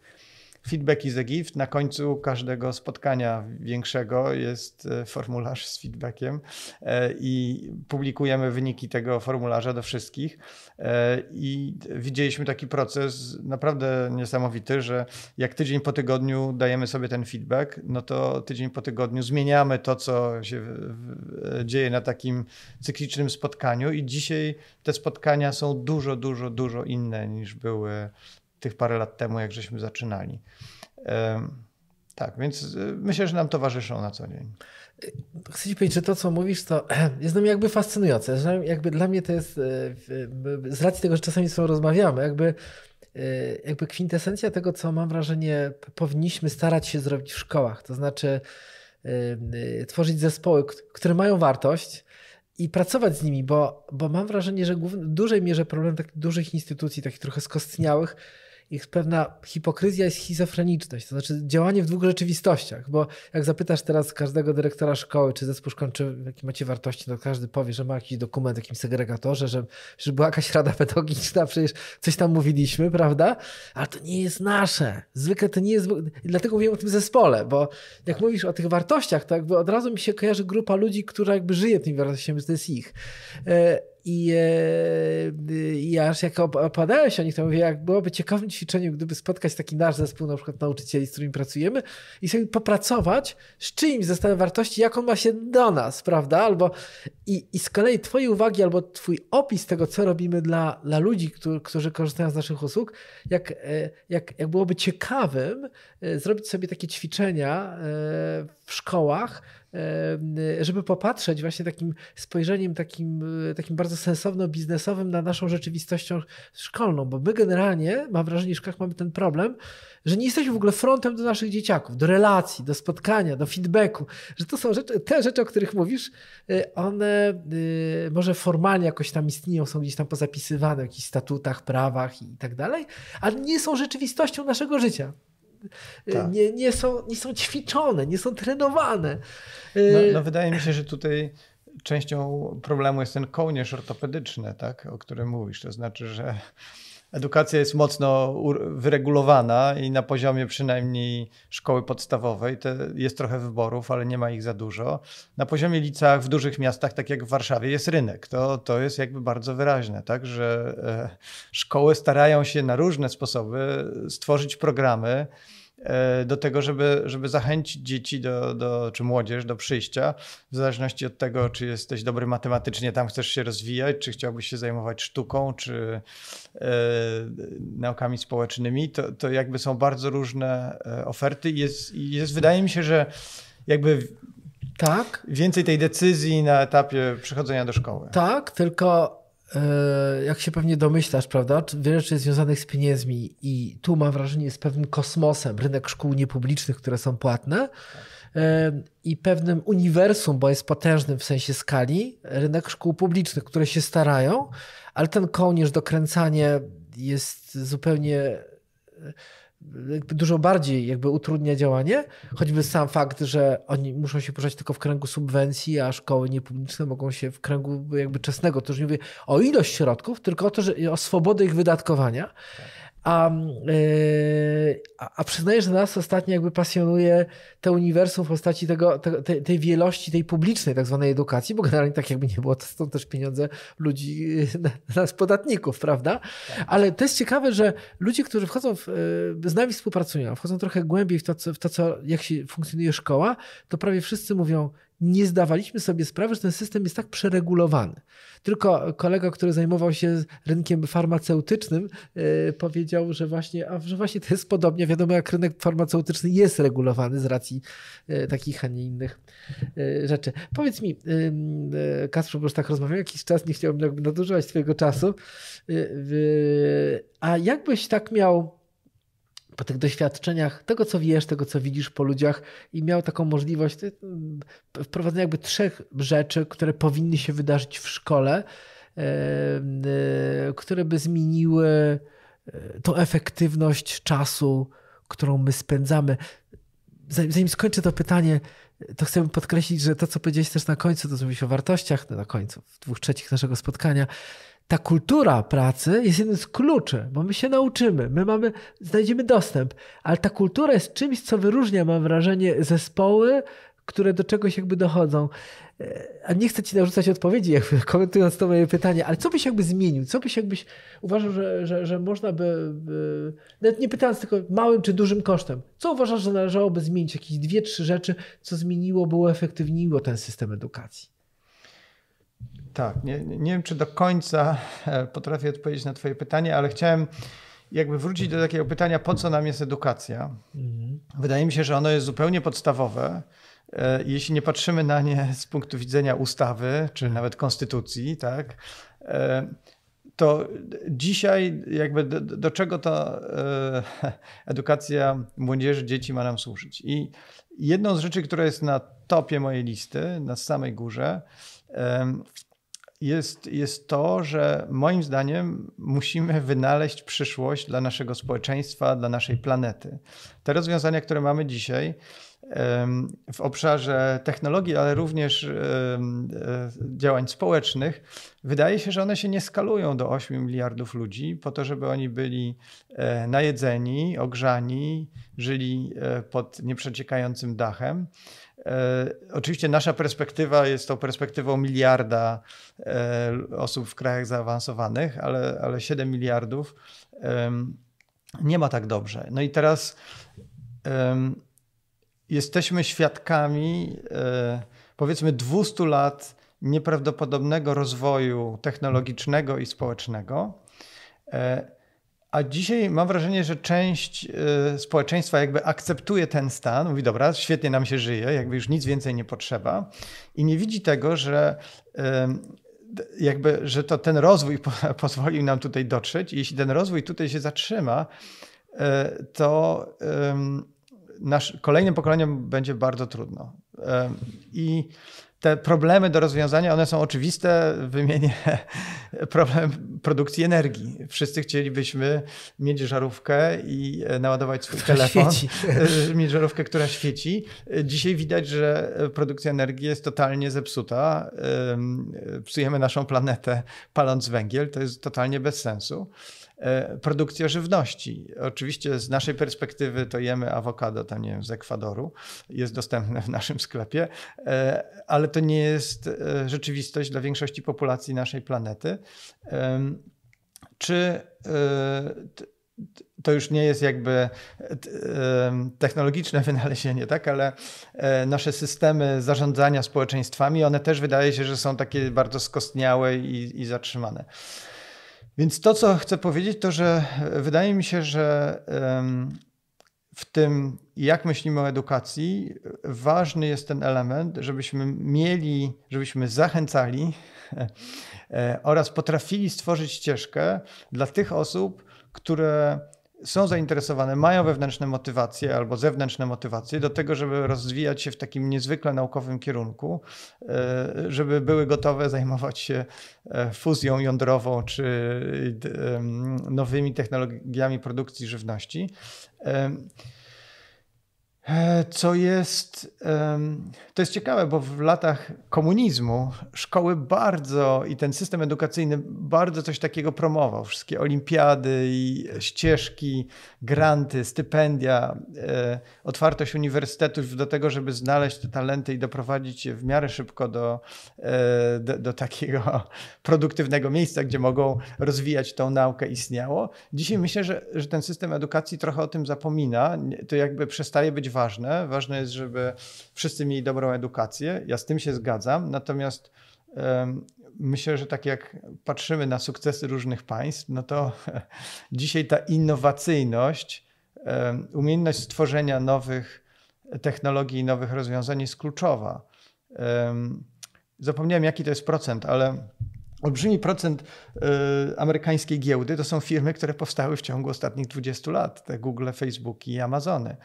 A: Feedback is a gift. Na końcu każdego spotkania większego jest e, formularz z feedbackiem e, i publikujemy wyniki tego formularza do wszystkich. E, I widzieliśmy taki proces naprawdę niesamowity, że jak tydzień po tygodniu dajemy sobie ten feedback, no to tydzień po tygodniu zmieniamy to, co się dzieje na takim cyklicznym spotkaniu. I dzisiaj te spotkania są dużo, dużo, dużo inne niż były tych parę lat temu, jak żeśmy zaczynali. Tak, więc y, myślę, że nam towarzyszą na co dzień.
B: Y, chcę ci powiedzieć, że to, co mówisz, to *clears throat* jest dla mnie jakby fascynujące. Że jakby dla mnie to jest, y, z racji tego, że czasami z sobą rozmawiamy, jakby, jakby kwintesencja tego, co mam wrażenie, powinniśmy starać się zrobić w szkołach. To znaczy tworzyć zespoły, które mają wartość, i pracować z nimi, bo, bo mam wrażenie, że w dużej mierze problem takich dużych instytucji, takich trochę skostniałych, ich pewna hipokryzja i schizofreniczność, to znaczy działanie w dwóch rzeczywistościach, bo jak zapytasz teraz każdego dyrektora szkoły, czy zespół szkolniczy, jakie macie wartości, to każdy powie, że ma jakiś dokument w jakimś segregatorze, że, że była jakaś rada pedagogiczna, przecież coś tam mówiliśmy, prawda? Ale to nie jest nasze. Zwykle to nie jest... dlatego mówiłem o tym zespole, bo jak mówisz o tych wartościach, to jakby od razu mi się kojarzy grupa ludzi, która jakby żyje tymi wartościami, że to jest ich. E, i, e, I aż jak opadałem się o nich, to mówię, jak byłoby ciekawym ćwiczeniem, gdyby spotkać taki nasz zespół, na przykład nauczycieli, z którymi pracujemy, i sobie popracować z czyimś zestawem wartości, jak on ma się do nas, prawda? Albo i, i z kolei Twoje uwagi, albo Twój opis tego, co robimy dla, dla ludzi, którzy, którzy korzystają z naszych usług, jak, e, jak, jak byłoby ciekawym e, zrobić sobie takie ćwiczenia w szkołach E, żeby popatrzeć właśnie takim spojrzeniem, takim, e, takim bardzo sensowno-biznesowym na naszą rzeczywistość szkolną, bo my generalnie, mam wrażenie, w szkołach mamy ten problem, że nie jesteśmy w ogóle frontem do naszych dzieciaków, do relacji, do spotkania, do feedbacku, że to są rzeczy, te rzeczy, o których mówisz, e, one może formalnie jakoś tam istnieją, są gdzieś tam pozapisywane w jakichś statutach, prawach i tak dalej, ale nie są rzeczywistością naszego życia. Y, tak. nie, nie, są, nie są ćwiczone, nie są trenowane. Y, no, no wydaje mi się, że tutaj
A: częścią problemu jest ten kołnierz ortopedyczny, tak, o którym mówisz. To znaczy, że edukacja jest mocno wyregulowana i na poziomie przynajmniej szkoły podstawowej jest trochę wyborów, ale nie ma ich za dużo. Na poziomie liceach w dużych miastach, tak jak w Warszawie, jest rynek. To, to jest jakby bardzo wyraźne, tak, że e, szkoły starają się na różne sposoby stworzyć programy, E, do tego, żeby, żeby zachęcić dzieci do, do, czy młodzież do przyjścia, w zależności od tego, czy jesteś dobry matematycznie, tam chcesz się rozwijać, czy chciałbyś się zajmować sztuką, czy e, naukami społecznymi, to, to jakby są bardzo różne e, oferty. Jest, jest wydaje mi się, że jakby tak? więcej tej decyzji na etapie przychodzenia do szkoły.
B: Tak, tylko E, jak się pewnie domyślasz, prawda, wiele rzeczy jest związanych z pieniędzmi i tu mam wrażenie z pewnym kosmosem, rynek szkół niepublicznych, które są płatne e, i pewnym uniwersum, bo jest potężnym w sensie skali, rynek szkół publicznych, które się starają, ale ten kołnierz dokręcanie jest zupełnie dużo bardziej jakby utrudnia działanie, choćby sam fakt, że oni muszą się poruszać tylko w kręgu subwencji, a szkoły niepubliczne mogą się w kręgu jakby czesnego, to już nie mówię o ilość środków, tylko o to, że, o swobodę ich wydatkowania. Tak. Y, a, a przyznaję, że nas ostatnio jakby pasjonuje te uniwersum w postaci tego, te, tej wielości, tej publicznej tak zwanej edukacji, bo generalnie tak jakby nie było, to są też pieniądze ludzi, y, nas podatników, prawda? Tak. Ale to jest ciekawe, że ludzie, którzy wchodzą, w, y, z nami współpracują, wchodzą trochę głębiej w to, co, w to, co jak się funkcjonuje szkoła, to prawie wszyscy mówią, nie zdawaliśmy sobie sprawy, że ten system jest tak przeregulowany. Tylko kolega, który zajmował się rynkiem farmaceutycznym, yy, powiedział, że właśnie, a, że właśnie to jest podobnie. Wiadomo, jak rynek farmaceutyczny jest regulowany z racji yy, takich, a nie innych yy, rzeczy. Powiedz mi, yy, Kasprze, bo już tak rozmawiam jakiś czas, nie chciałbym jakby nadużywać twojego czasu. a jakbyś tak miał po tych doświadczeniach, tego co wiesz, tego co widzisz po ludziach i miał taką możliwość mm, wprowadzenia jakby trzech rzeczy, które powinny się wydarzyć w szkole, e, e, które by zmieniły e, tą efektywność czasu, którą my spędzamy. Zanim, skończę to pytanie, to chcę podkreślić, że to, co powiedziałeś też na końcu, to co mówisz o wartościach, no na końcu, w dwóch trzecich naszego spotkania, ta kultura pracy jest jednym z kluczy, bo my się nauczymy, my mamy, znajdziemy dostęp, ale ta kultura jest czymś, co wyróżnia, mam wrażenie, zespoły, które do czegoś jakby dochodzą. E, a nie chcę ci narzucać odpowiedzi, jakby *laughs* komentując to moje pytanie, ale co byś jakby zmienił? Co byś jakbyś uważał, że, że, że można by, by, nawet nie pytając tylko małym czy dużym kosztem, co uważasz, że należałoby zmienić? Jakieś dwie, trzy rzeczy, co zmieniło, było efektywniło ten system edukacji?
A: Tak, nie, nie wiem, czy do końca e, potrafię odpowiedzieć na Twoje pytanie, ale chciałem jakby wrócić do takiego pytania, po co nam jest edukacja. Mhm. Wydaje mi się, że ono jest zupełnie podstawowe. E, jeśli nie patrzymy na nie z punktu widzenia ustawy czy nawet konstytucji, tak, e, to dzisiaj jakby do, do czego ta *laughs* edukacja młodzieży, dzieci ma nam służyć. I jedną z rzeczy, która jest na topie mojej listy, na samej górze, jest, jest to, że moim zdaniem musimy wynaleźć przyszłość dla naszego społeczeństwa, dla naszej planety. Te rozwiązania, które mamy dzisiaj w obszarze technologii, ale również e, działań społecznych, wydaje się, że one się nie skalują do 8 miliardów ludzi po to, żeby oni byli e, najedzeni, ogrzani, żyli e, pod nieprzeciekającym dachem E, oczywiście nasza perspektywa jest tą perspektywą miliarda e, osób w krajach zaawansowanych, ale, ale 7 miliardów nie ma tak dobrze. No i teraz jesteśmy świadkami e, powiedzmy 200 lat nieprawdopodobnego rozwoju technologicznego i społecznego. A dzisiaj mam wrażenie, że część e, społeczeństwa jakby akceptuje ten stan, mówi dobra, świetnie nam się żyje, jakby już nic więcej nie potrzeba i nie widzi tego, że jakby, że to ten rozwój *laughs* pozwolił nam tutaj dotrzeć i jeśli ten rozwój tutaj się zatrzyma, e, to nasz, kolejnym pokoleniom będzie bardzo trudno. E, I te problemy do rozwiązania, one są oczywiste. Wymienię *laughs* problem produkcji energii. Wszyscy chcielibyśmy mieć żarówkę i e, naładować swój która telefon. Świeci. *laughs* E, mieć żarówkę, która świeci. Dzisiaj widać, że e, produkcja energii jest totalnie zepsuta. Psujemy naszą planetę paląc węgiel. To jest totalnie bez sensu. E, produkcja żywności. Oczywiście z naszej perspektywy to jemy awokado, tam nie wiem, z Ekwadoru, jest dostępne w naszym sklepie, e, ale to nie jest e, rzeczywistość dla większości populacji naszej planety. Czy to już nie jest jakby technologiczne *laughs* wynalezienie, tak? ale nasze systemy zarządzania społeczeństwami, one też wydaje się, że są takie bardzo skostniałe i, i zatrzymane. Więc to, co chcę powiedzieć, to że e, wydaje mi się, że w tym, jak myślimy o edukacji, ważny jest ten element, żebyśmy mieli, żebyśmy zachęcali *laughs* e, oraz potrafili stworzyć ścieżkę dla tych osób, które są zainteresowane, mają wewnętrzne motywacje albo zewnętrzne motywacje do tego, żeby rozwijać się w takim niezwykle naukowym kierunku, e, żeby były gotowe *laughs* zajmować się e, fuzją jądrową czy e, nowymi technologiami produkcji żywności. E, co jest, to jest ciekawe, bo w latach komunizmu szkoły bardzo i ten system edukacyjny bardzo coś takiego promował. Wszystkie olimpiady i ścieżki, granty, stypendia, e, otwartość uniwersytetów do tego, żeby znaleźć te talenty i doprowadzić je w miarę szybko do, e, do, do takiego *laughs* produktywnego miejsca, gdzie mogą rozwijać tą naukę istniało. Dzisiaj myślę, że, że ten system edukacji trochę o tym zapomina. To jakby przestaje być ważne. Ważne jest, żeby wszyscy mieli dobrą edukację. Ja z tym się zgadzam. Natomiast myślę, że tak jak patrzymy na sukcesy różnych państw, no to *laughs* dzisiaj ta innowacyjność, umiejętność stworzenia nowych technologii i nowych rozwiązań jest kluczowa. Zapomniałem, jaki to jest procent, ale olbrzymi procent y, amerykańskiej giełdy to są firmy, które powstały w ciągu ostatnich 20 lat. Te Google, Facebook i Amazony.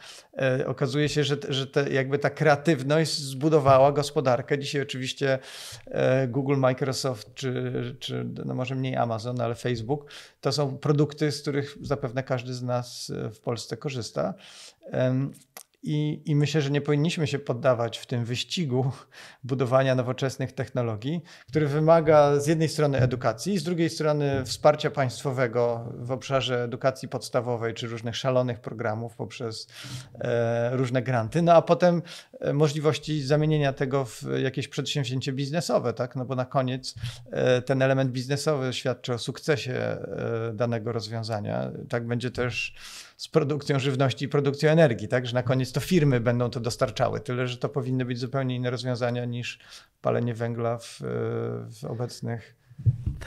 A: E, okazuje się, że, że te, jakby ta kreatywność zbudowała gospodarkę. Dzisiaj oczywiście e, Google, Microsoft czy, czy no może mniej Amazon, ale Facebook to są produkty, z których zapewne każdy z nas e, w Polsce korzysta. I, I myślę, że nie powinniśmy się poddawać w tym wyścigu *laughs* budowania nowoczesnych technologii, który wymaga z jednej strony edukacji, z drugiej strony wsparcia państwowego w obszarze edukacji podstawowej czy różnych szalonych programów poprzez e, różne granty, no a potem E, możliwości zamienienia tego w jakieś przedsięwzięcie biznesowe, tak? No bo na koniec e, ten element biznesowy świadczy o sukcesie e, danego rozwiązania. Tak będzie też z produkcją żywności i produkcją energii, tak? Że na koniec to firmy będą to dostarczały, tyle że to powinny być zupełnie inne rozwiązania niż palenie węgla
B: w, w obecnych.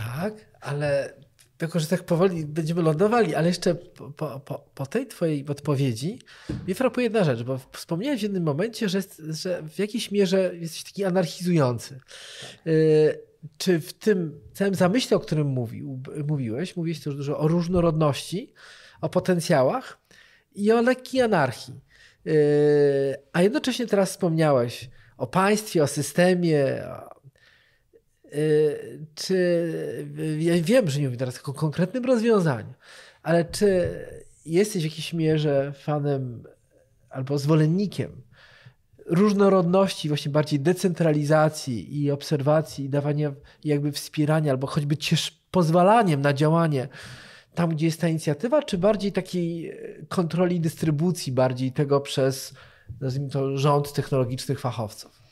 B: Tak, ale tylko, że tak powoli będziemy lądowali, ale jeszcze po, po, po tej twojej odpowiedzi mnie frapuje jedna rzecz, bo wspomniałeś w jednym momencie, że, że w jakiejś mierze jesteś taki anarchizujący. Y, czy w tym całym zamyśle, o którym mówił, mówiłeś, mówiłeś też dużo o różnorodności, o potencjałach i o lekkiej anarchii. Y, a jednocześnie teraz wspomniałeś o państwie, o systemie, czy ja wiem, że nie mówię teraz o konkretnym rozwiązaniu, ale czy jesteś w jakiejś mierze fanem albo zwolennikiem różnorodności, właśnie bardziej decentralizacji i obserwacji i dawania jakby wspierania albo choćby ciesz pozwalaniem na działanie tam, gdzie jest ta inicjatywa, czy bardziej takiej kontroli dystrybucji, bardziej tego przez, nazwijmy to, rząd technologicznych fachowców?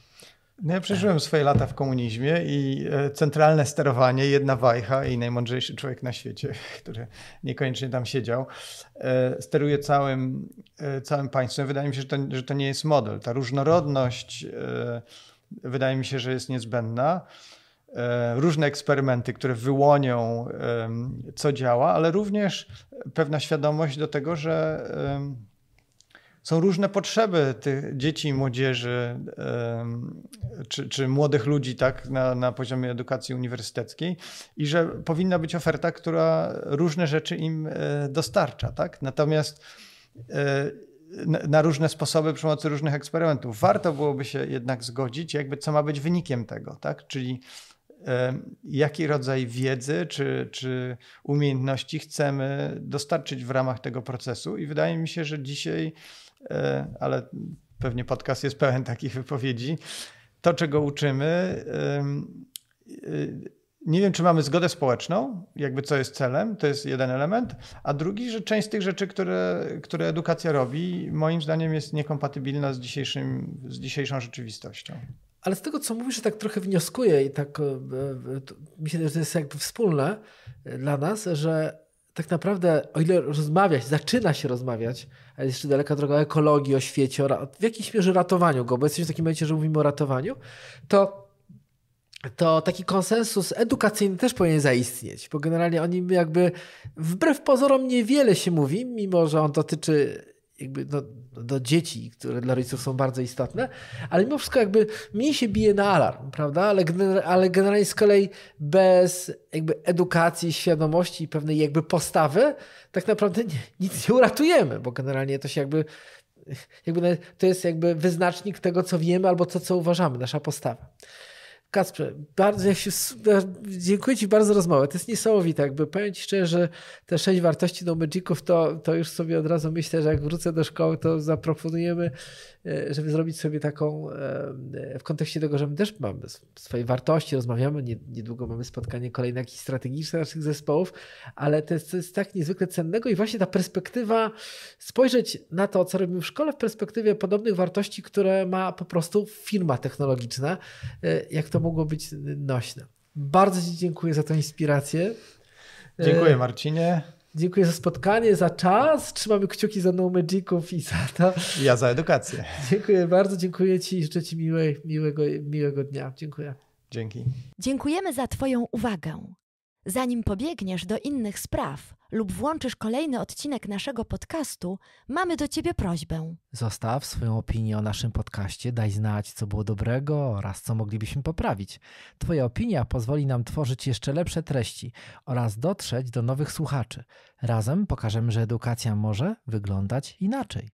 B: No ja przeżyłem swoje lata w komunizmie
A: i e, centralne sterowanie, jedna wajcha i najmądrzejszy człowiek na świecie, *laughs* który niekoniecznie tam siedział, e, steruje całym, e, całym państwem. Wydaje mi się, że to, że to nie jest model. Ta różnorodność wydaje mi się, że jest niezbędna. Różne eksperymenty, które wyłonią, co działa, ale również pewna świadomość do tego, że są różne potrzeby tych dzieci młodzieży czy, czy młodych ludzi tak, na, na poziomie edukacji uniwersyteckiej i że powinna być oferta, która różne rzeczy im e, dostarcza. Tak? Natomiast e, na różne sposoby przy pomocy różnych eksperymentów. Warto byłoby się jednak zgodzić, jakby co ma być wynikiem tego, tak? czyli e, jaki rodzaj wiedzy czy, czy umiejętności chcemy dostarczyć w ramach tego procesu. I wydaje mi się, że dzisiaj E, ale pewnie podcast jest pełen takich wypowiedzi. To, czego uczymy, e, nie wiem, czy mamy zgodę społeczną, jakby co jest celem, to jest jeden element, a drugi, że część z tych rzeczy, które, które edukacja robi, moim zdaniem jest niekompatybilna z, dzisiejszym, z dzisiejszą
B: rzeczywistością. Ale z tego, co mówisz, tak trochę wnioskuję i tak e, myślę, że to jest jakby wspólne dla nas, że tak naprawdę, o ile rozmawiać, zaczyna się rozmawiać ale jeszcze daleka droga ekologii, o świecie, o, w jakiejś mierze ratowaniu go, bo jesteśmy w takim momencie, że mówimy o ratowaniu, to to taki konsensus edukacyjny też powinien zaistnieć, bo generalnie o nim jakby wbrew pozorom niewiele się mówi, mimo że on dotyczy jakby do, no, do, dzieci, które dla rodziców są bardzo istotne, ale mimo wszystko jakby mniej się bije na alarm, prawda? Ale, ale generalnie z kolei bez jakby edukacji, świadomości i pewnej jakby postawy tak naprawdę nie, nic nie uratujemy, bo generalnie to się jakby, jakby to jest jakby wyznacznik tego, co wiemy albo to, co uważamy, nasza postawa. Kacprze, bardzo ja się, dziękuję Ci bardzo za rozmowę. To jest niesamowite. Jakby powiem Ci szczerze, że te sześć wartości do Magiców, to, to już sobie od razu myślę, że jak wrócę do szkoły, to zaproponujemy, e, żeby zrobić sobie taką e, w kontekście tego, że my też mamy swoje wartości, rozmawiamy, niedługo mamy spotkanie kolejne jakieś strategiczne naszych zespołów, ale to jest tak niezwykle cennego i właśnie ta perspektywa, spojrzeć na to, co robimy w szkole w perspektywie podobnych wartości, które ma po prostu firma technologiczna, e, jak to mogło być nośne. Bardzo Ci dziękuję za tę inspirację. Dziękuję e, Marcinie. Dziękuję za spotkanie, za czas. Trzymamy kciuki za No Dzików i za to.
A: Ja za edukację.
B: Dziękuję bardzo, dziękuję Ci i życzę Ci miłej, miłego, miłego dnia. Dziękuję. Dzięki. Dziękujemy za Twoją uwagę. Zanim pobiegniesz do innych spraw lub włączysz kolejny odcinek naszego podcastu, mamy do Ciebie prośbę. Zostaw swoją opinię o naszym podcaście, daj znać, co było dobrego oraz co moglibyśmy poprawić. Twoja opinia pozwoli nam tworzyć jeszcze lepsze treści oraz dotrzeć do nowych słuchaczy. Razem pokażemy, że edukacja może wyglądać inaczej.